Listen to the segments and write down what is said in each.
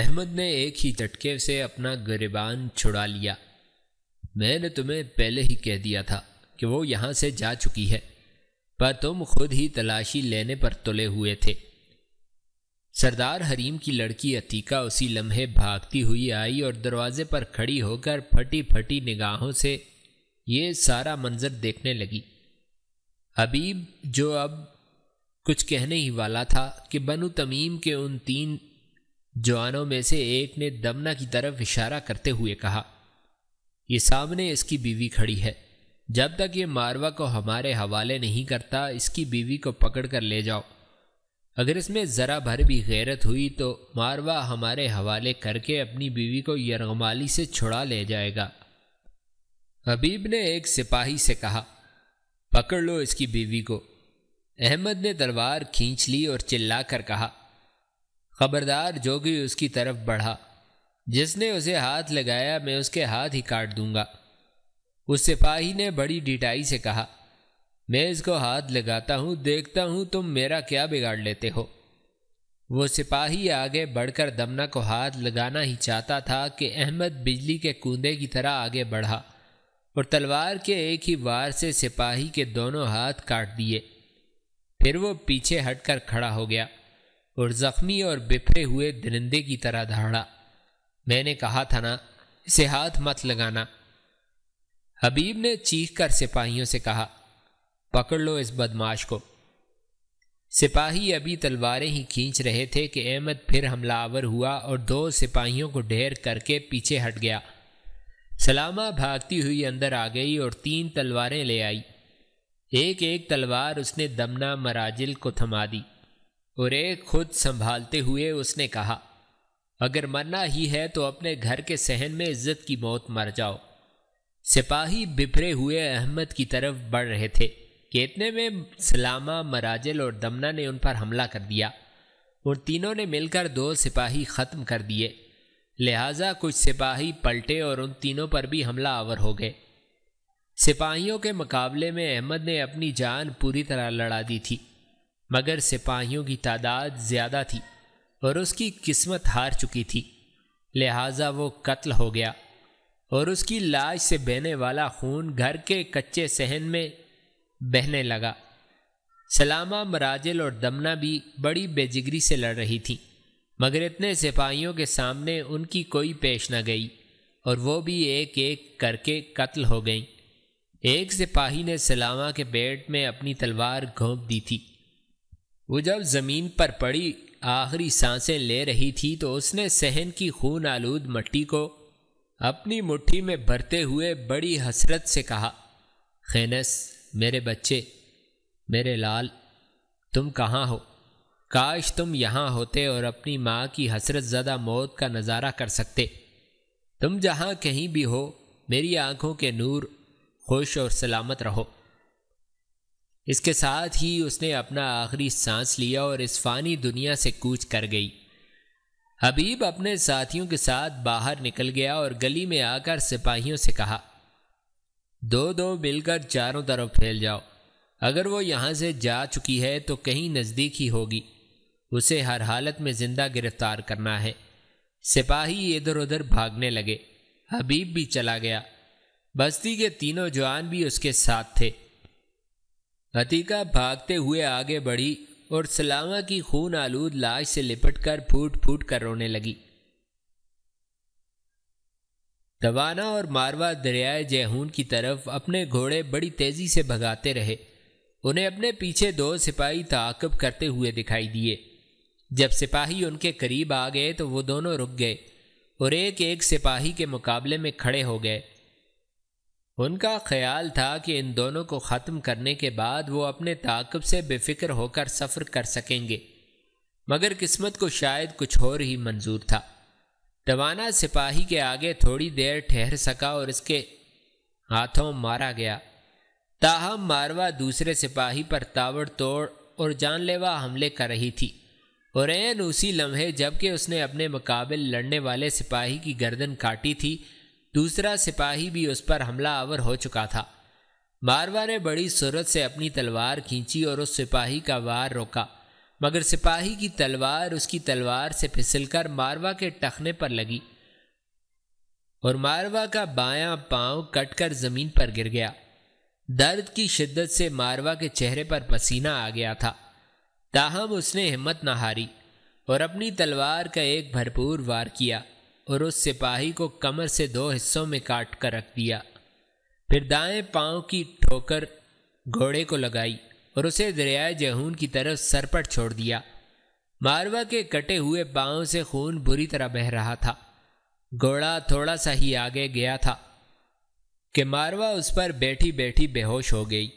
अहमद ने एक ही झटके से अपना गरीबान छुड़ा लिया मैंने तुम्हें पहले ही कह दिया था कि वो यहाँ से जा चुकी है पर तुम खुद ही तलाशी लेने पर तुले हुए थे सरदार हरीम की लड़की अतीका उसी लम्हे भागती हुई आई और दरवाजे पर खड़ी होकर फटी फटी निगाहों से ये सारा मंजर देखने लगी हबीब जो अब कुछ कहने ही वाला था कि बनु तमीम के उन तीन जवानों में से एक ने दमना की तरफ इशारा करते हुए कहा ये सामने इसकी बीवी खड़ी है जब तक ये मारवा को हमारे हवाले नहीं करता इसकी बीवी को पकड़ कर ले जाओ अगर इसमें ज़रा भर भी गैरत हुई तो मारवा हमारे हवाले करके अपनी बीवी को यरगमाली से छुड़ा ले जाएगा हबीब ने एक सिपाही से कहा पकड़ लो इसकी बीवी को अहमद ने तलवार खींच ली और चिल्ला कर कहा खबरदार जोगी उसकी तरफ बढ़ा जिसने उसे हाथ लगाया मैं उसके हाथ ही काट दूंगा उस सिपाही ने बड़ी डिटाई से कहा मैं इसको हाथ लगाता हूं देखता हूं तुम मेरा क्या बिगाड़ लेते हो वो सिपाही आगे बढ़कर दमना को हाथ लगाना ही चाहता था कि अहमद बिजली के कूदे की तरह आगे बढ़ा और तलवार के एक ही वार से सिपाही के दोनों हाथ काट दिए फिर वो पीछे हटकर खड़ा हो गया और जख्मी और बिफरे हुए दरिंदे की तरह धाड़ा मैंने कहा था ना इसे हाथ मत लगाना हबीब ने चीख कर सिपाहियों से कहा पकड़ लो इस बदमाश को सिपाही अभी तलवारें ही खींच रहे थे कि अहमद फिर हमलावर हुआ और दो सिपाहियों को ढेर करके पीछे हट गया सलामा भागती हुई अंदर आ गई और तीन तलवारें ले आई एक एक तलवार उसने दमना मराजिल को थमा दी उरे खुद संभालते हुए उसने कहा अगर मरना ही है तो अपने घर के सहन में इज्जत की मौत मर जाओ सिपाही बिफरे हुए अहमद की तरफ बढ़ रहे थे केतने में सलामा मराजल और दमना ने उन पर हमला कर दिया उन तीनों ने मिलकर दो सिपाही ख़त्म कर दिए लिहाजा कुछ सिपाही पलटे और उन तीनों पर भी हमला आवर हो गए सिपाहियों के मुकाबले में अहमद ने अपनी जान पूरी तरह लड़ा दी थी मगर सिपाहियों की तादाद ज़्यादा थी और उसकी किस्मत हार चुकी थी लिहाजा वो कत्ल हो गया और उसकी लाश से बहने वाला खून घर के कच्चे सहन में बहने लगा सलामा मराजिल और दमना भी बड़ी बेजिगरी से लड़ रही थी मगर इतने सिपाहियों के सामने उनकी कोई पेश न गई और वो भी एक एक करके कत्ल हो गईं एक सिपाही ने सलामा के पेट में अपनी तलवार घोंप दी थी वो जब जमीन पर पड़ी आखिरी सांसें ले रही थी तो उसने सहन की खून आलूद मट्टी को अपनी मुट्ठी में भरते हुए बड़ी हसरत से कहा खैनस मेरे बच्चे मेरे लाल तुम कहाँ हो काश तुम यहाँ होते और अपनी माँ की हसरत ज़दा मौत का नज़ारा कर सकते तुम जहाँ कहीं भी हो मेरी आँखों के नूर खुश और सलामत रहो इसके साथ ही उसने अपना आखिरी सांस लिया और इस फानी दुनिया से कूच कर गई हबीब अपने साथियों के साथ बाहर निकल गया और गली में आकर सिपाहियों से कहा दो दो मिलकर चारों तरफ फैल जाओ अगर वो यहाँ से जा चुकी है तो कहीं नज़दीक ही होगी उसे हर हालत में ज़िंदा गिरफ्तार करना है सिपाही इधर उधर भागने लगे हबीब भी चला गया बस्ती के तीनों जवान भी उसके साथ थे अतीका भागते हुए आगे बढ़ी और सलामा की खून आलूद लाश से लिपट कर फूट फूट कर रोने लगी दवाना और मारवा दरियाए जैहून की तरफ अपने घोड़े बड़ी तेजी से भगाते रहे उन्हें अपने पीछे दो सिपाही ताकब करते हुए दिखाई दिए जब सिपाही उनके करीब आ गए तो वो दोनों रुक गए और एक एक सिपाही के मुकाबले में खड़े हो गए उनका ख्याल था कि इन दोनों को ख़त्म करने के बाद वो अपने ताकब से बेफिक्र होकर सफ़र कर सकेंगे मगर किस्मत को शायद कुछ और ही मंजूर था तवाना सिपाही के आगे थोड़ी देर ठहर सका और इसके हाथों मारा गया ताहम मारवा दूसरे सिपाही पर तावड़ तोड़ और जानलेवा हमले कर रही थी और उसी लम्हे जबकि उसने अपने मुकाबले लड़ने वाले सिपाही की गर्दन काटी थी दूसरा सिपाही भी उस पर हमला आवर हो चुका था मारवा ने बड़ी सूरत से अपनी तलवार खींची और उस सिपाही का वार रोका मगर सिपाही की तलवार उसकी तलवार से फिसलकर मारवा के टखने पर लगी और मारवा का बायां पांव कटकर जमीन पर गिर गया दर्द की शिद्दत से मारवा के चेहरे पर पसीना आ गया था ताहम उसने हिम्मत न हारी और अपनी तलवार का एक भरपूर वार किया और उस सिपाही को कमर से दो हिस्सों में काट कर रख दिया फिर दाएं पांव की ठोकर घोड़े को लगाई और उसे दरियाए जहून की तरफ सरपट छोड़ दिया मारवा के कटे हुए पांव से खून बुरी तरह बह रहा था घोड़ा थोड़ा सा ही आगे गया था कि मारवा उस पर बैठी बैठी बेहोश हो गई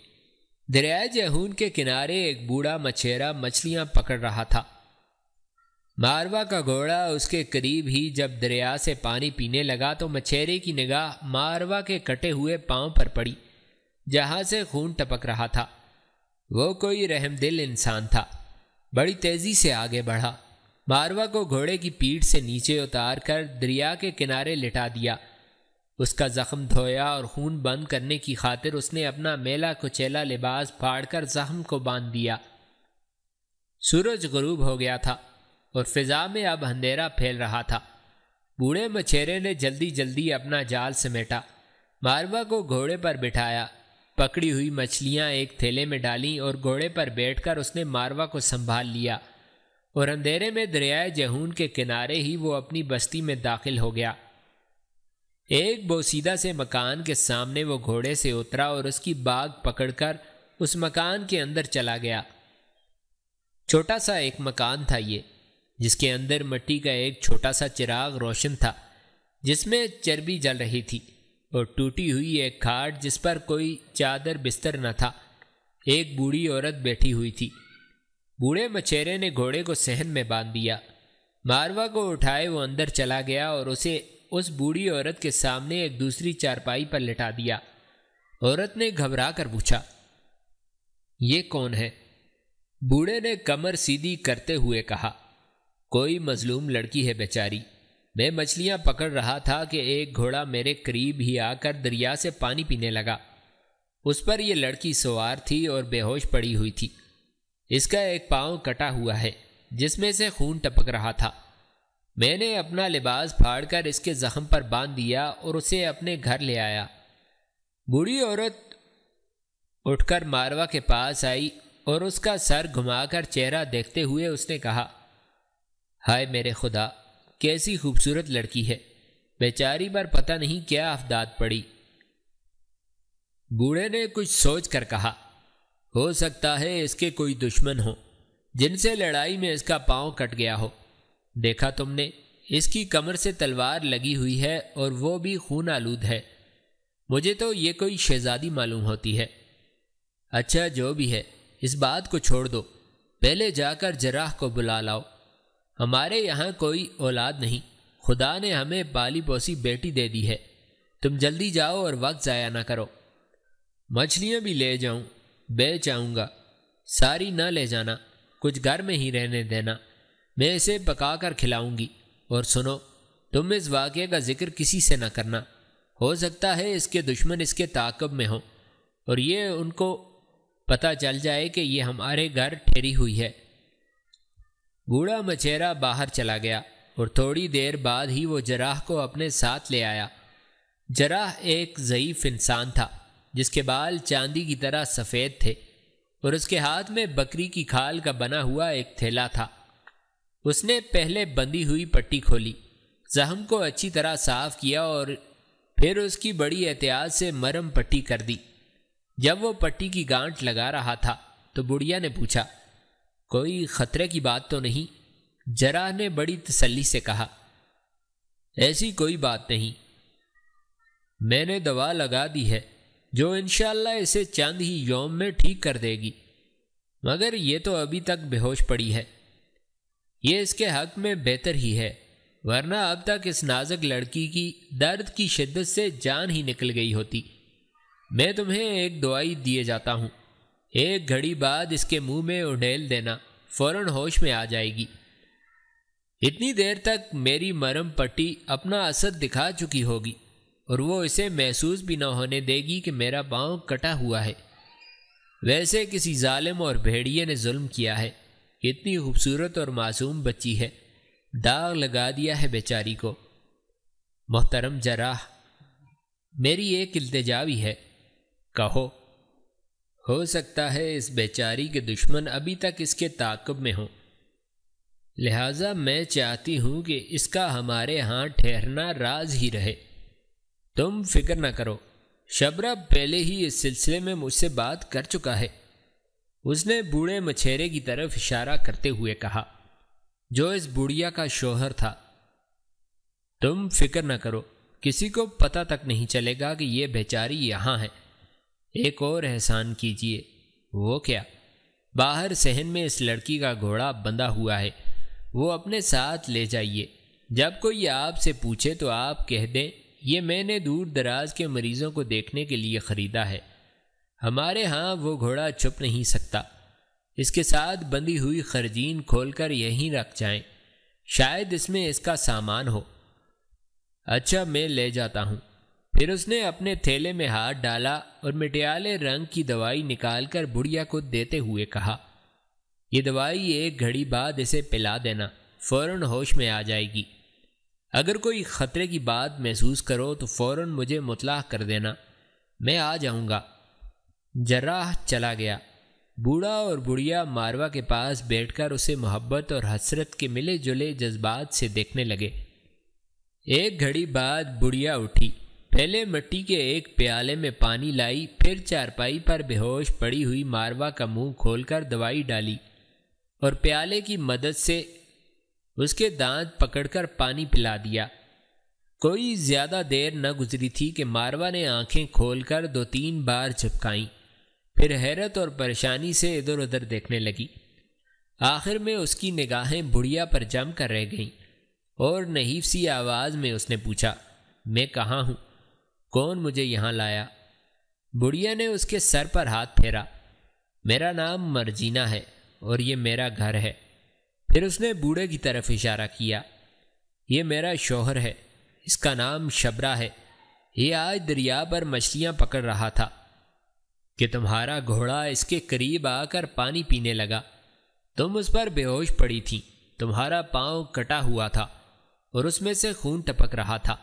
दरियाए जहून के किनारे एक बूढ़ा मछेरा मछलियां पकड़ रहा था मारवा का घोड़ा उसके करीब ही जब दरिया से पानी पीने लगा तो मछेरे की निगाह मारवा के कटे हुए पांव पर पड़ी जहां से खून टपक रहा था वो कोई रहमदिल इंसान था बड़ी तेजी से आगे बढ़ा मारवा को घोड़े की पीठ से नीचे उतार कर दरिया के किनारे लिटा दिया उसका जख्म धोया और खून बंद करने की खातिर उसने अपना मेला कुचेला लिबास फाड़कर जख्म को बांध दिया सूरज गरूब हो गया था और फिजा में अब अंधेरा फैल रहा था बूढ़े मछेरे ने जल्दी जल्दी अपना जाल समेटा मारवा को घोड़े पर बिठाया पकड़ी हुई मछलियां एक थैले में डाली और घोड़े पर बैठकर उसने मारवा को संभाल लिया और अंधेरे में दरियाए जहून के किनारे ही वो अपनी बस्ती में दाखिल हो गया एक बोसीदा से मकान के सामने वो घोड़े से उतरा और उसकी बाग पकड़कर उस मकान के अंदर चला गया छोटा सा एक मकान था ये जिसके अंदर मट्टी का एक छोटा सा चिराग रोशन था जिसमें चर्बी जल रही थी और टूटी हुई एक खाट जिस पर कोई चादर बिस्तर न था एक बूढ़ी औरत बैठी हुई थी बूढ़े मछेरे ने घोड़े को सहन में बांध दिया मारवा को उठाए वो अंदर चला गया और उसे उस बूढ़ी औरत के सामने एक दूसरी चारपाई पर लिटा दिया औरत ने घबरा कर पूछा ये कौन है बूढ़े ने कमर सीधी करते हुए कहा कोई मजलूम लड़की है बेचारी मैं मछलियां पकड़ रहा था कि एक घोड़ा मेरे करीब ही आकर दरिया से पानी पीने लगा उस पर यह लड़की सवार थी और बेहोश पड़ी हुई थी इसका एक पांव कटा हुआ है जिसमें से खून टपक रहा था मैंने अपना लिबास फाड़कर इसके जख्म पर बांध दिया और उसे अपने घर ले आया बूढ़ी औरत उठकर मारवा के पास आई और उसका सर घुमाकर चेहरा देखते हुए उसने कहा हाय मेरे खुदा कैसी खूबसूरत लड़की है बेचारी पर पता नहीं क्या आफदात पड़ी बूढ़े ने कुछ सोच कर कहा हो सकता है इसके कोई दुश्मन हो जिनसे लड़ाई में इसका पांव कट गया हो देखा तुमने इसकी कमर से तलवार लगी हुई है और वो भी खून आलूद है मुझे तो ये कोई शहजादी मालूम होती है अच्छा जो भी है इस बात को छोड़ दो पहले जाकर जराह को बुला लाओ हमारे यहाँ कोई औलाद नहीं खुदा ने हमें पाली पोसी बेटी दे दी है तुम जल्दी जाओ और वक्त ज़ाया ना करो मछलियाँ भी ले जाऊँ बेच आऊँगा सारी ना ले जाना कुछ घर में ही रहने देना मैं इसे पका कर खिलाऊँगी और सुनो तुम इस वाक़े का जिक्र किसी से ना करना हो सकता है इसके दुश्मन इसके ताकब में हों और ये उनको पता चल जाए कि ये हमारे घर ठहरी हुई है बूढ़ा मचेरा बाहर चला गया और थोड़ी देर बाद ही वो जराह को अपने साथ ले आया जराह एक ज़यीफ़ इंसान था जिसके बाल चांदी की तरह सफ़ेद थे और उसके हाथ में बकरी की खाल का बना हुआ एक थैला था उसने पहले बंधी हुई पट्टी खोली जहम को अच्छी तरह साफ किया और फिर उसकी बड़ी एहतियात से मरम पट्टी कर दी जब वो पट्टी की गांठ लगा रहा था तो बुढ़िया ने पूछा कोई खतरे की बात तो नहीं जरा ने बड़ी तसल्ली से कहा ऐसी कोई बात नहीं मैंने दवा लगा दी है जो इनशाला इसे चंद ही योम में ठीक कर देगी मगर ये तो अभी तक बेहोश पड़ी है ये इसके हक में बेहतर ही है वरना अब तक इस नाजक लड़की की दर्द की शिद्दत से जान ही निकल गई होती मैं तुम्हें एक दवाई दिए जाता हूँ एक घड़ी बाद इसके मुंह में उड़ेल देना फौरन होश में आ जाएगी इतनी देर तक मेरी मरम पट्टी अपना असर दिखा चुकी होगी और वो इसे महसूस भी न होने देगी कि मेरा पाँव कटा हुआ है वैसे किसी जालिम और भेड़िए ने जुल्म किया है कितनी खूबसूरत और मासूम बच्ची है दाग लगा दिया है बेचारी को मोहतरम जराह मेरी एक इल्तजा भी है कहो हो सकता है इस बेचारी के दुश्मन अभी तक इसके ताकब में हों लिहाजा मैं चाहती हूं कि इसका हमारे यहाँ ठहरना राज ही रहे तुम फिक्र न करो शबरा पहले ही इस सिलसिले में मुझसे बात कर चुका है उसने बूढ़े मछेरे की तरफ इशारा करते हुए कहा जो इस बुढ़िया का शोहर था तुम फिक्र न करो किसी को पता तक नहीं चलेगा कि यह बेचारी यहाँ है एक और एहसान कीजिए वो क्या बाहर सहन में इस लड़की का घोड़ा बंधा हुआ है वो अपने साथ ले जाइए जब कोई आपसे पूछे तो आप कह दें ये मैंने दूर दराज के मरीजों को देखने के लिए ख़रीदा है हमारे यहाँ वो घोड़ा छुप नहीं सकता इसके साथ बंधी हुई खर्जीन खोलकर यहीं रख जाएं। शायद इसमें इसका सामान हो अच्छा मैं ले जाता हूँ फिर उसने अपने थैले में हाथ डाला और मिटियाले रंग की दवाई निकालकर बुढ़िया को देते हुए कहा ये दवाई एक घड़ी बाद इसे पिला देना फौरन होश में आ जाएगी अगर कोई ख़तरे की बात महसूस करो तो फौरन मुझे मुतलाह कर देना मैं आ जाऊंगा जराह चला गया बूढ़ा और बुढ़िया मारवा के पास बैठकर उसे मोहब्बत और हसरत के मिले जुले जज्बात से देखने लगे एक घड़ी बाद बुढ़िया उठी पहले मट्टी के एक प्याले में पानी लाई फिर चारपाई पर बेहोश पड़ी हुई मारवा का मुंह खोलकर दवाई डाली और प्याले की मदद से उसके दांत पकड़कर पानी पिला दिया कोई ज्यादा देर न गुजरी थी कि मारवा ने आंखें खोलकर दो तीन बार झपकाई फिर हैरत और परेशानी से इधर उधर देखने लगी आखिर में उसकी निगाहें बुढ़िया पर जम कर रह गईं और नहीं सी आवाज में उसने पूछा मैं कहाँ हूँ कौन मुझे यहाँ लाया बुढ़िया ने उसके सर पर हाथ फेरा मेरा नाम मरजीना है और ये मेरा घर है फिर उसने बूढ़े की तरफ इशारा किया ये मेरा शोहर है इसका नाम शबरा है ये आज दरिया पर मछलियाँ पकड़ रहा था कि तुम्हारा घोड़ा इसके करीब आकर पानी पीने लगा तुम उस पर बेहोश पड़ी थी तुम्हारा पांव कटा हुआ था और उसमें से खून टपक रहा था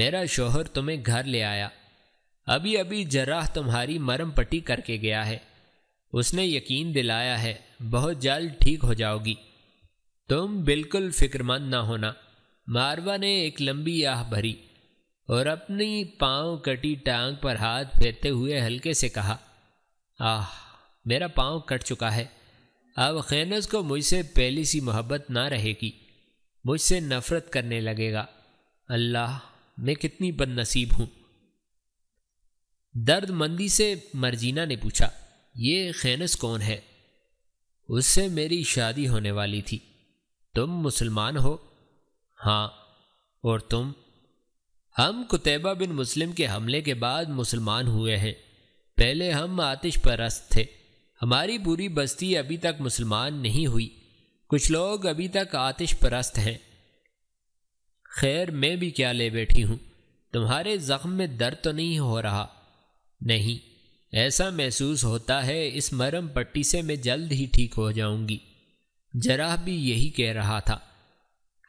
मेरा शोहर तुम्हें घर ले आया अभी अभी जराह तुम्हारी मरम पट्टी करके गया है उसने यकीन दिलाया है बहुत जल्द ठीक हो जाओगी तुम बिल्कुल फिक्रमंद ना होना मारवा ने एक लंबी आह भरी और अपनी पाँव कटी टांग पर हाथ फेरते हुए हल्के से कहा आह मेरा पाँव कट चुका है अब खैनस को मुझसे पहली सी मोहब्बत ना रहेगी मुझसे नफ़रत करने लगेगा अल्लाह मैं कितनी बदनसीब हूं दर्द मंदी से मरजीना ने पूछा ये खैनस कौन है उससे मेरी शादी होने वाली थी तुम मुसलमान हो हाँ और तुम हम कुतैबा बिन मुस्लिम के हमले के बाद मुसलमान हुए हैं पहले हम आतिश परस्त थे हमारी पूरी बस्ती अभी तक मुसलमान नहीं हुई कुछ लोग अभी तक आतिश परस्त हैं खैर मैं भी क्या ले बैठी हूँ तुम्हारे ज़ख्म में दर्द तो नहीं हो रहा नहीं ऐसा महसूस होता है इस मरम पट्टी से मैं जल्द ही ठीक हो जाऊंगी जरा भी यही कह रहा था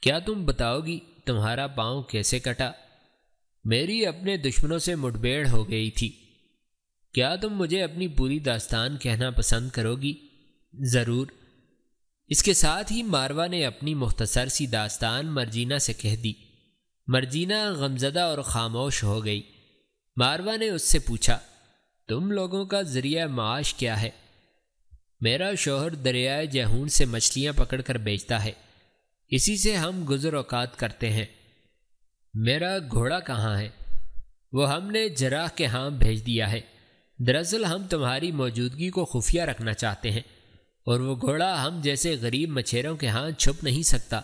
क्या तुम बताओगी तुम्हारा पाँव कैसे कटा मेरी अपने दुश्मनों से मुठभेड़ हो गई थी क्या तुम मुझे अपनी पूरी दास्तान कहना पसंद करोगी ज़रूर इसके साथ ही मारवा ने अपनी मुख्तसर सी दास्तान मर्जीना से कह दी मर्जीना गमजदा और खामोश हो गई मारवा ने उससे पूछा तुम लोगों का ज़रिया माश क्या है मेरा शोहर दरियाए जहून से मछलियाँ पकड़ कर बेचता है इसी से हम गुजर अवकात करते हैं मेरा घोड़ा कहाँ है वो हमने जराह के हाम भेज दिया है दरअसल हम तुम्हारी मौजूदगी को खुफिया रखना चाहते हैं और वो घोड़ा हम जैसे गरीब मछेरों के हाथ छुप नहीं सकता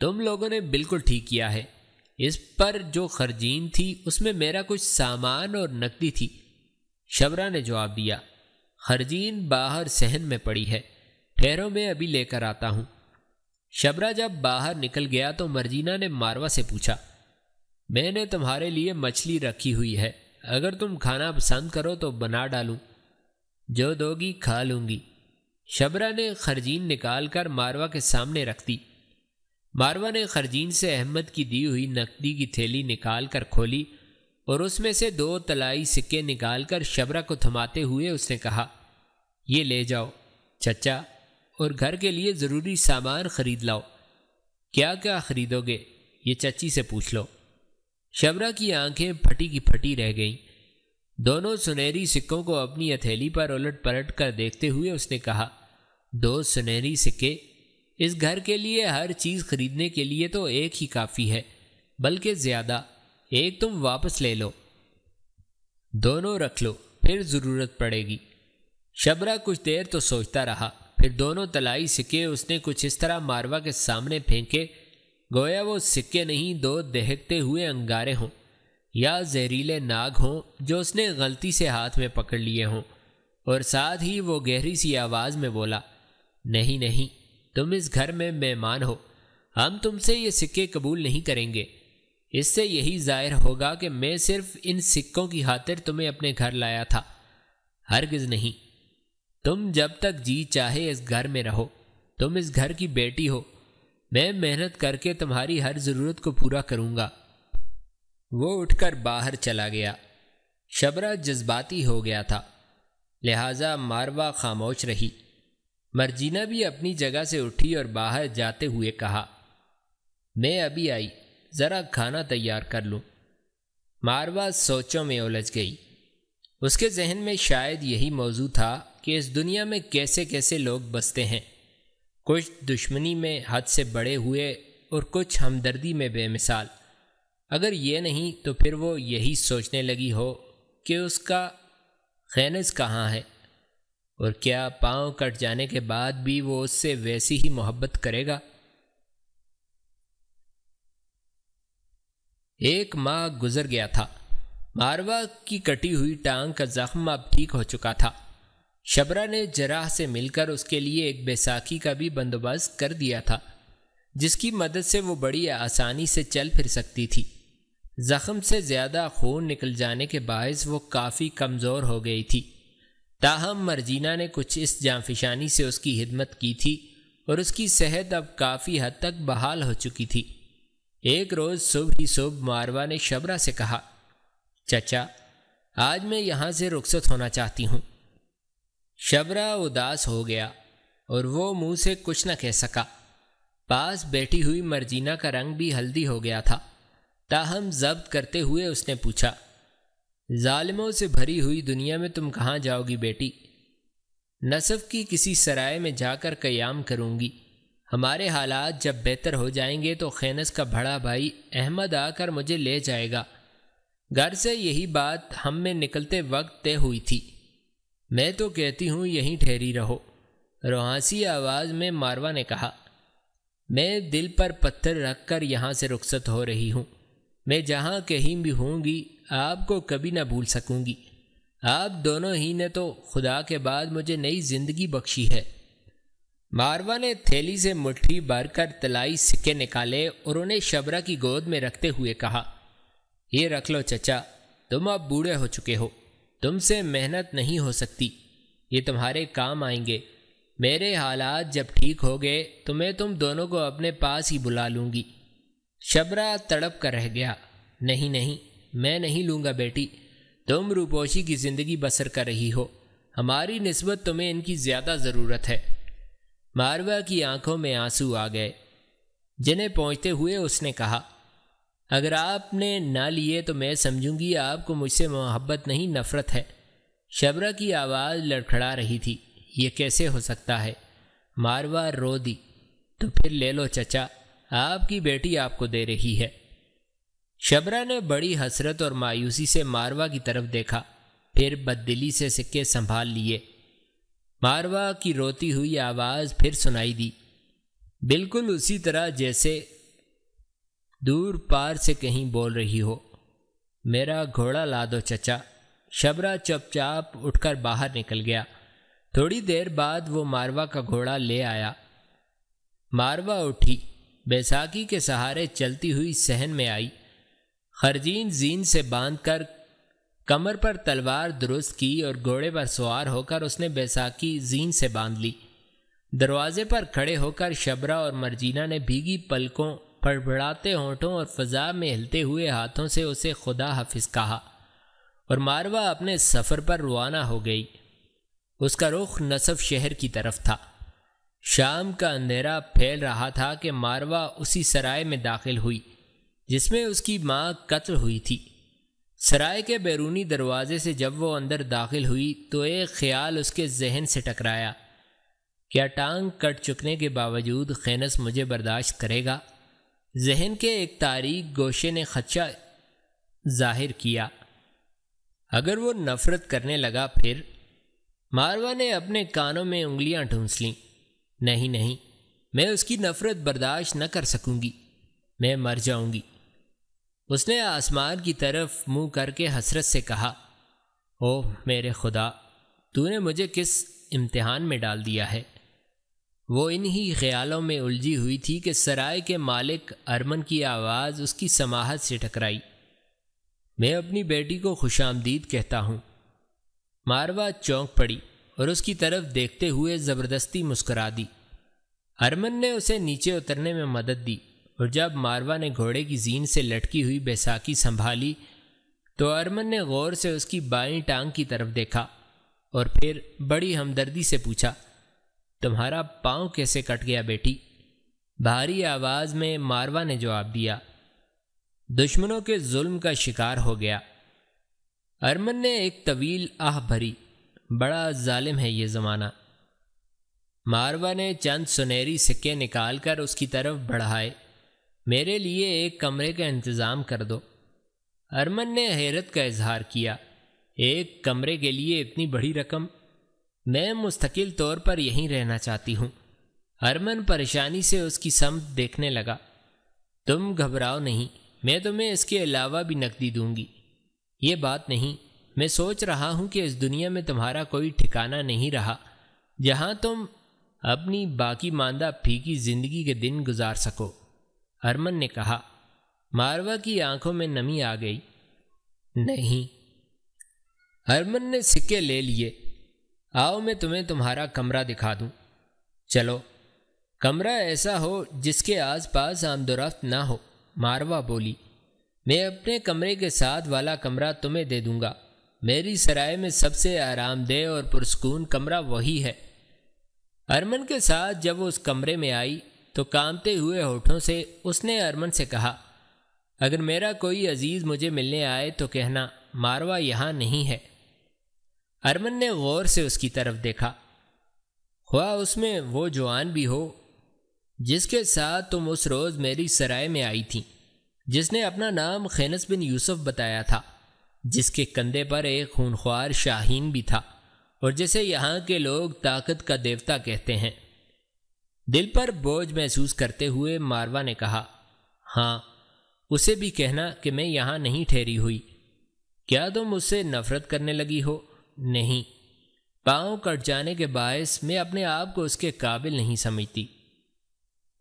तुम लोगों ने बिल्कुल ठीक किया है इस पर जो खर्जीन थी उसमें मेरा कुछ सामान और नकदी थी शबरा ने जवाब दिया खर्जीन बाहर सहन में पड़ी है ठहरों में अभी लेकर आता हूँ शबरा जब बाहर निकल गया तो मरजीना ने मारवा से पूछा मैंने तुम्हारे लिए मछली रखी हुई है अगर तुम खाना पसंद करो तो बना डालूं जो दोगी खा लूंगी शबरा ने खरजीन निकालकर मारवा के सामने रख दी मारवा ने खरजीन से अहमद की दी हुई नकदी की थैली निकाल कर खोली और उसमें से दो तलाई सिक्के निकालकर शबरा को थमाते हुए उसने कहा ये ले जाओ चचा और घर के लिए ज़रूरी सामान खरीद लाओ क्या क्या खरीदोगे ये चची से पूछ लो शबरा की आंखें फटी की फटी रह गईं दोनों सुनहरी सिक्कों को अपनी हथेली पर उलट पलट कर देखते हुए उसने कहा दो सुनहरी सिक्के इस घर के लिए हर चीज़ खरीदने के लिए तो एक ही काफ़ी है बल्कि ज़्यादा एक तुम वापस ले लो दोनों रख लो फिर ज़रूरत पड़ेगी शबरा कुछ देर तो सोचता रहा फिर दोनों तलाई सिक्के उसने कुछ इस तरह मारवा के सामने फेंके गोया वो सिक्के नहीं दो दहकते हुए अंगारे हों या जहरीले नाग हों जो उसने गलती से हाथ में पकड़ लिए हों और साथ ही वो गहरी सी आवाज़ में बोला नहीं नहीं तुम इस घर में मेहमान हो हम तुमसे ये सिक्के कबूल नहीं करेंगे इससे यही जाहिर होगा कि मैं सिर्फ इन सिक्कों की खातिर तुम्हें अपने घर लाया था हरगिज़ नहीं तुम जब तक जी चाहे इस घर में रहो तुम इस घर की बेटी हो मैं मेहनत करके तुम्हारी हर ज़रूरत को पूरा करूँगा वो उठकर बाहर चला गया शबरा जज्बाती हो गया था लिहाजा मारवा खामोश रही मर्जीना भी अपनी जगह से उठी और बाहर जाते हुए कहा मैं अभी आई ज़रा खाना तैयार कर लूँ मारवा सोचों में उलझ गई उसके जहन में शायद यही मौजू था कि इस दुनिया में कैसे कैसे लोग बसते हैं कुछ दुश्मनी में हद से बड़े हुए और कुछ हमदर्दी में बेमिसाल अगर ये नहीं तो फिर वो यही सोचने लगी हो कि उसका खैनज कहाँ है और क्या पाँव कट जाने के बाद भी वो उससे वैसी ही मोहब्बत करेगा एक माह गुजर गया था मारवा की कटी हुई टांग का जख्म अब ठीक हो चुका था शबरा ने जराह से मिलकर उसके लिए एक बैसाखी का भी बंदोबस्त कर दिया था जिसकी मदद से वो बड़ी आसानी से चल फिर सकती थी ज़ख़म से ज़्यादा खून निकल जाने के बायस वो काफ़ी कमज़ोर हो गई थी ताहम मरजीना ने कुछ इस जाफिशानी से उसकी हिदमत की थी और उसकी सेहत अब काफ़ी हद तक बहाल हो चुकी थी एक रोज़ सुबह ही सुबह मारवा ने शबरा से कहा चचा आज मैं यहाँ से रुखसत होना चाहती हूँ शबरा उदास हो गया और वो मुँह से कुछ न कह सका पास बैठी हुई मर्जीना का रंग भी हल्दी हो गया था ताहम जब्त करते हुए उसने पूछा जालिमों से भरी हुई दुनिया में तुम कहाँ जाओगी बेटी नसफ की किसी सराय में जाकर कयाम करूँगी हमारे हालात जब बेहतर हो जाएंगे तो खैनस का बड़ा भाई अहमद आकर मुझे ले जाएगा घर से यही बात हम में निकलते वक्त तय हुई थी मैं तो कहती हूँ यहीं ठहरी रहो रोहासी आवाज़ में मारवा ने कहा मैं दिल पर पत्थर रखकर यहाँ से रुखसत हो रही हूँ मैं जहाँ कहीं भी होंगी आपको कभी ना भूल सकूंगी आप दोनों ही ने तो खुदा के बाद मुझे नई जिंदगी बख्शी है मारवा ने थैली से मुट्ठी भरकर तलाई सिक्के निकाले और उन्हें शबरा की गोद में रखते हुए कहा ये रख लो चचा तुम अब बूढ़े हो चुके हो तुमसे मेहनत नहीं हो सकती ये तुम्हारे काम आएंगे मेरे हालात जब ठीक हो गए तो मैं तुम दोनों को अपने पास ही बुला लूँगी शबरा तड़प कर रह गया नहीं नहीं मैं नहीं लूँगा बेटी तुम रूपोशी की ज़िंदगी बसर कर रही हो हमारी नस्बत तुम्हें इनकी ज़्यादा ज़रूरत है मारवा की आंखों में आंसू आ गए जिन्हें पहुँचते हुए उसने कहा अगर आपने ना लिए तो मैं समझूंगी आपको मुझसे मोहब्बत नहीं नफ़रत है शबरा की आवाज़ लड़खड़ा रही थी ये कैसे हो सकता है मारवा रो दी तो फिर ले लो चचा आपकी बेटी आपको दे रही है शबरा ने बड़ी हसरत और मायूसी से मारवा की तरफ देखा फिर बददिली से सिक्के संभाल लिए मारवा की रोती हुई आवाज़ फिर सुनाई दी बिल्कुल उसी तरह जैसे दूर पार से कहीं बोल रही हो मेरा घोड़ा ला दो चचा शबरा चुपचाप उठकर बाहर निकल गया थोड़ी देर बाद वो मारवा का घोड़ा ले आया मारवा उठी बैसाखी के सहारे चलती हुई सहन में आई खरजीन जीन से बांधकर कमर पर तलवार दुरुस्त की और घोड़े पर सवार होकर उसने बैसाखी जीन से बांध ली दरवाजे पर खड़े होकर शबरा और मरजीना ने भीगी पलकों फड़फड़ाते होंठों और फजा में हिलते हुए हाथों से उसे खुदा हाफिज कहा और मारवा अपने सफ़र पर रवाना हो गई उसका रुख नसफ शहर की तरफ था शाम का अंधेरा फैल रहा था कि मारवा उसी सराय में दाखिल हुई जिसमें उसकी माँ कत्ल हुई थी सराय के बैरूनी दरवाजे से जब वो अंदर दाखिल हुई तो एक ख्याल उसके जहन से टकराया क्या टांग कट चुकने के बावजूद खैनस मुझे बर्दाश्त करेगा जहन के एक तारीख गोशे ने खदशा जाहिर किया अगर वो नफरत करने लगा फिर मारवा ने अपने कानों में उंगलियां ढूंस लीं नहीं नहीं मैं उसकी नफरत बर्दाश्त न कर सकूंगी मैं मर जाऊंगी उसने आसमान की तरफ मुंह करके हसरत से कहा ओह मेरे खुदा तूने मुझे किस इम्तिहान में डाल दिया है वो इन्हीं ख्यालों में उलझी हुई थी कि सराय के मालिक अरमन की आवाज़ उसकी समाहत से टकराई मैं अपनी बेटी को खुशामदीद कहता हूँ मारवा चौंक पड़ी और उसकी तरफ देखते हुए ज़बरदस्ती मुस्करा दी हरमन ने उसे नीचे उतरने में मदद दी और जब मारवा ने घोड़े की जीन से लटकी हुई बैसाखी संभाली तो अरमन ने गौर से उसकी बाई टांग की तरफ देखा और फिर बड़ी हमदर्दी से पूछा तुम्हारा पाँव कैसे कट गया बेटी भारी आवाज़ में मारवा ने जवाब दिया दुश्मनों के जुल्म का शिकार हो गया अरमन ने एक तवील आह भरी बड़ा जालिम है ये ज़माना मारवा ने चंद सुनहरी सिक्के निकालकर उसकी तरफ बढ़ाए मेरे लिए एक कमरे का इंतज़ाम कर दो अरमन ने हैरत का इजहार किया एक कमरे के लिए इतनी बड़ी रकम मैं मुस्तकिल तौर पर यहीं रहना चाहती हूँ अरमन परेशानी से उसकी सम देखने लगा तुम घबराओ नहीं मैं तुम्हें इसके अलावा भी नकदी दूंगी ये बात नहीं मैं सोच रहा हूँ कि इस दुनिया में तुम्हारा कोई ठिकाना नहीं रहा जहाँ तुम अपनी बाकी मांदा फीकी जिंदगी के दिन गुजार सको हरमन ने कहा मारवा की आंखों में नमी आ गई नहीं हरमन ने सिक्के ले लिए आओ मैं तुम्हें तुम्हारा कमरा दिखा दूं। चलो कमरा ऐसा हो जिसके आसपास आमदोरफ्त ना हो मारवा बोली मैं अपने कमरे के साथ वाला कमरा तुम्हें दे दूंगा मेरी सराय में सबसे आरामदेह और पुरस्कून कमरा वही है अरमन के साथ जब वो उस कमरे में आई तो कामते हुए होठों से उसने अरमन से कहा अगर मेरा कोई अजीज़ मुझे मिलने आए तो कहना मारवा यहाँ नहीं है अरमन ने गौर से उसकी तरफ देखा हुआ उसमें वो जवान भी हो जिसके साथ तुम उस रोज़ मेरी सराय में आई थी जिसने अपना नाम खैनस बिन यूसुफ बताया था जिसके कंधे पर एक खूनख्वार शाहीन भी था और जिसे यहाँ के लोग ताकत का देवता कहते हैं दिल पर बोझ महसूस करते हुए मारवा ने कहा हाँ उसे भी कहना कि मैं यहाँ नहीं ठहरी हुई क्या तुम तो उससे नफरत करने लगी हो नहीं पाँव कट जाने के बायस मैं अपने आप को उसके काबिल नहीं समझती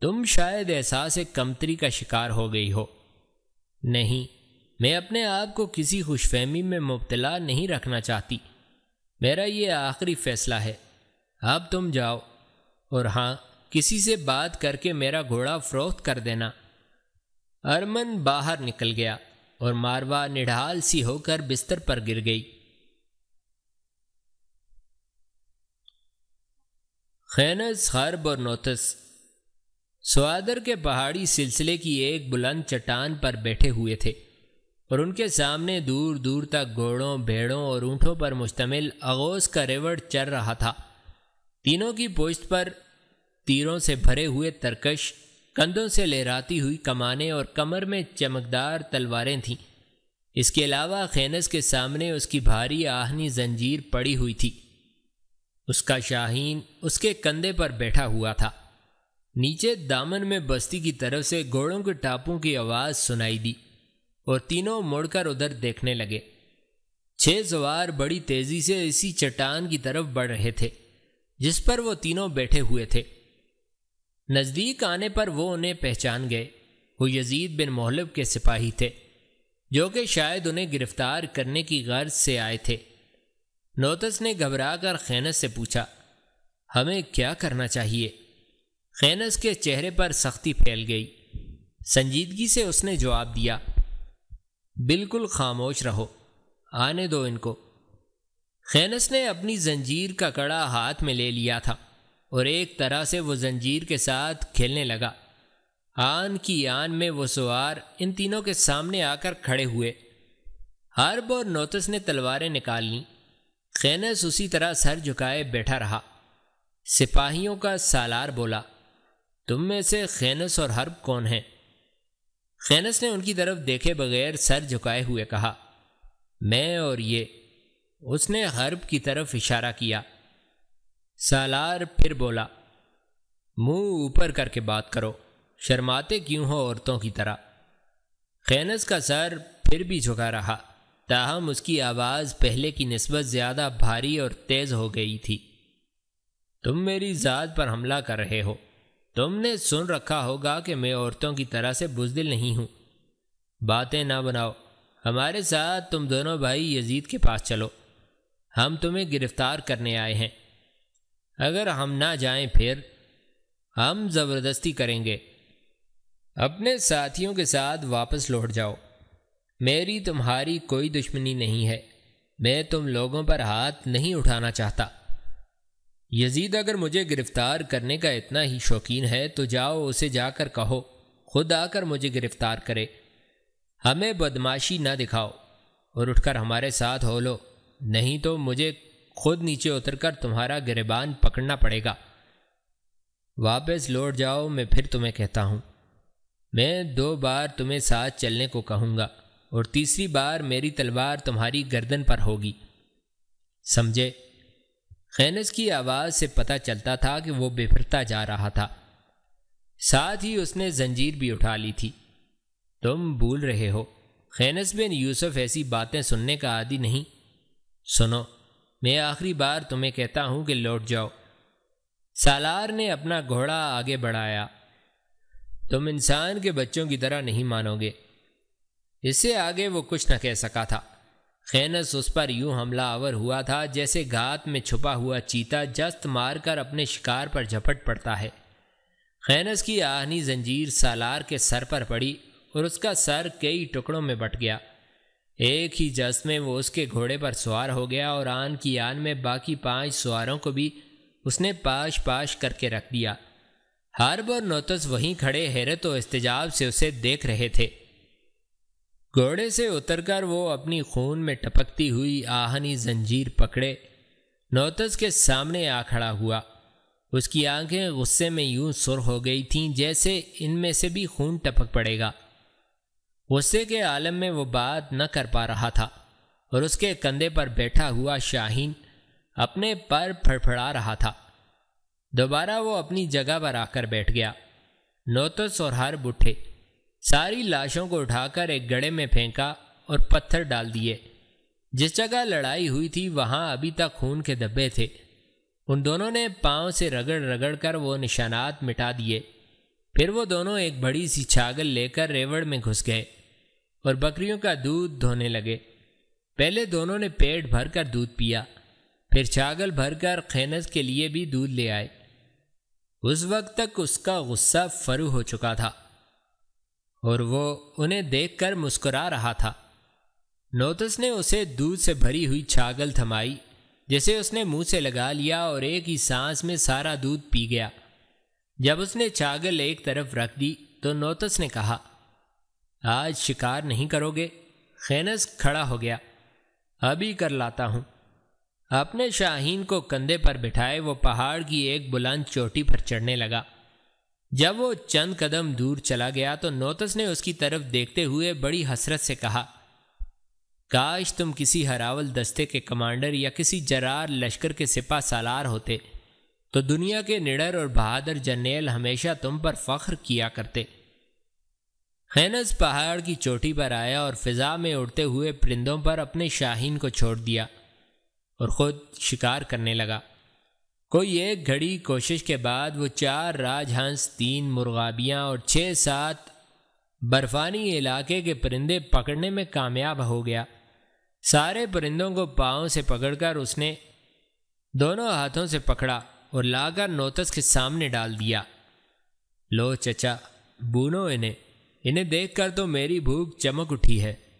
तुम शायद एहसास कमतरी का शिकार हो गई हो नहीं मैं अपने आप को किसी खुशफहमी में मुबतला नहीं रखना चाहती मेरा ये आखिरी फैसला है अब तुम जाओ और हाँ किसी से बात करके मेरा घोड़ा फरोख्त कर देना अरमन बाहर निकल गया और मारवा निढाल सी होकर बिस्तर पर गिर गई खैनस हर्ब और नोतस सुदर के पहाड़ी सिलसिले की एक बुलंद चट्टान पर बैठे हुए थे और उनके सामने दूर दूर तक घोड़ों भेड़ों और ऊँटों पर मुश्तमिल अगोस का रेवड़ चल रहा था तीनों की पोस्ट पर तीरों से भरे हुए तरकश कंधों से लहराती हुई कमाने और कमर में चमकदार तलवारें थीं इसके अलावा खैनस के सामने उसकी भारी आहनी जंजीर पड़ी हुई थी उसका शाहीन उसके कंधे पर बैठा हुआ था नीचे दामन में बस्ती की तरफ से घोड़ों के टापों की आवाज सुनाई दी और तीनों मुड़कर उधर देखने लगे छह सवार बड़ी तेजी से इसी चट्टान की तरफ बढ़ रहे थे जिस पर वो तीनों बैठे हुए थे नजदीक आने पर वो उन्हें पहचान गए वो यजीद बिन मोहलब के सिपाही थे जो कि शायद उन्हें गिरफ्तार करने की गर्ज से आए थे नोतस ने घबरा कर खैनत से पूछा हमें क्या करना चाहिए खैनस के चेहरे पर सख्ती फैल गई संजीदगी से उसने जवाब दिया बिल्कुल खामोश रहो आने दो इनको खैनस ने अपनी जंजीर का कड़ा हाथ में ले लिया था और एक तरह से वो जंजीर के साथ खेलने लगा आन की आन में वो सवार इन तीनों के सामने आकर खड़े हुए हर्ब और नोतस ने तलवारें निकाल लीं खैनस उसी तरह सर झुकाए बैठा रहा सिपाहियों का सालार बोला तुम में से खैनस और हर्ब कौन हैं खैनस ने उनकी तरफ देखे बगैर सर झुकाए हुए कहा मैं और ये उसने हर्ब की तरफ इशारा किया सालार फिर बोला मुंह ऊपर करके बात करो शर्माते क्यों हो औरतों की तरह खैनस का सर फिर भी झुका रहा ताहम उसकी आवाज़ पहले की नस्बत ज़्यादा भारी और तेज़ हो गई थी तुम मेरी ज़ात पर हमला कर रहे हो तुमने सुन रखा होगा कि मैं औरतों की तरह से बुजदिल नहीं हूँ बातें ना बनाओ हमारे साथ तुम दोनों भाई यजीद के पास चलो हम तुम्हें गिरफ्तार करने आए हैं अगर हम ना जाएं फिर हम ज़बरदस्ती करेंगे अपने साथियों के साथ वापस लौट जाओ मेरी तुम्हारी कोई दुश्मनी नहीं है मैं तुम लोगों पर हाथ नहीं उठाना चाहता यजीद अगर मुझे गिरफ्तार करने का इतना ही शौकीन है तो जाओ उसे जाकर कहो खुद आकर मुझे गिरफ्तार करे हमें बदमाशी ना दिखाओ और उठकर हमारे साथ हो लो नहीं तो मुझे खुद नीचे उतरकर तुम्हारा गिरबान पकड़ना पड़ेगा वापस लौट जाओ मैं फिर तुम्हें कहता हूँ मैं दो बार तुम्हें साथ चलने को कहूँगा और तीसरी बार मेरी तलवार तुम्हारी गर्दन पर होगी समझे खैनस की आवाज़ से पता चलता था कि वो बिफरता जा रहा था साथ ही उसने जंजीर भी उठा ली थी तुम भूल रहे हो खैनस बिन यूसुफ ऐसी बातें सुनने का आदि नहीं सुनो मैं आखिरी बार तुम्हें कहता हूं कि लौट जाओ सालार ने अपना घोड़ा आगे बढ़ाया तुम इंसान के बच्चों की तरह नहीं मानोगे इससे आगे वो कुछ न कह सका था खैनस उस पर यूं हमला आवर हुआ था जैसे घात में छुपा हुआ चीता जस्त मारकर अपने शिकार पर झपट पड़ता है खैनस की आहनी जंजीर सालार के सर पर पड़ी और उसका सर कई टुकड़ों में बट गया एक ही जस्त में वो उसके घोड़े पर सवार हो गया और आन की आन में बाकी पांच सवारों को भी उसने पाश पाश करके रख दिया हार्ब और नोतस वहीं खड़े हैरत और इस्तेजाब से उसे देख रहे थे घोड़े से उतरकर वो अपनी खून में टपकती हुई आहनी जंजीर पकड़े नौतस के सामने आ खड़ा हुआ उसकी आंखें गुस्से में यूं सुर हो गई थीं जैसे इनमें से भी खून टपक पड़ेगा गुस्से के आलम में वो बात न कर पा रहा था और उसके कंधे पर बैठा हुआ शाहीन अपने पर फड़फड़ा रहा था दोबारा वो अपनी जगह पर आकर बैठ गया नौतस और हर बुठे सारी लाशों को उठाकर एक गड़े में फेंका और पत्थर डाल दिए जिस जगह लड़ाई हुई थी वहां अभी तक खून के धब्बे थे उन दोनों ने पांव से रगड़ रगड़ कर वो निशानात मिटा दिए फिर वो दोनों एक बड़ी सी छागल लेकर रेवड़ में घुस गए और बकरियों का दूध धोने लगे पहले दोनों ने पेट भर कर दूध पिया फिर छागल भरकर खैनस के लिए भी दूध ले आए उस वक्त तक उसका गुस्सा फरू हो चुका था और वो उन्हें देखकर मुस्कुरा रहा था नोतस ने उसे दूध से भरी हुई छागल थमाई जिसे उसने मुंह से लगा लिया और एक ही सांस में सारा दूध पी गया जब उसने छागल एक तरफ रख दी तो नोतस ने कहा आज शिकार नहीं करोगे खेनस खड़ा हो गया अभी कर लाता हूँ अपने शाहीन को कंधे पर बिठाए वो पहाड़ की एक बुलंद चोटी पर चढ़ने लगा जब वो चंद कदम दूर चला गया तो नोतस ने उसकी तरफ देखते हुए बड़ी हसरत से कहा काश तुम किसी हरावल दस्ते के कमांडर या किसी जरार लश्कर के सिपा सालार होते तो दुनिया के निडर और बहादुर जनेल हमेशा तुम पर फख्र किया करते हैनस पहाड़ की चोटी पर आया और फिजा में उड़ते हुए परिंदों पर अपने शाहीन को छोड़ दिया और खुद शिकार करने लगा कोई एक घड़ी कोशिश के बाद वो चार राजहंस तीन मुर्गाबियाँ और छः सात बर्फानी इलाके के परिंदे पकड़ने में कामयाब हो गया सारे परिंदों को पाँव से पकड़कर उसने दोनों हाथों से पकड़ा और लाकर नोतस के सामने डाल दिया लो चचा बूनो इन्हें इन्हें देखकर तो मेरी भूख चमक उठी है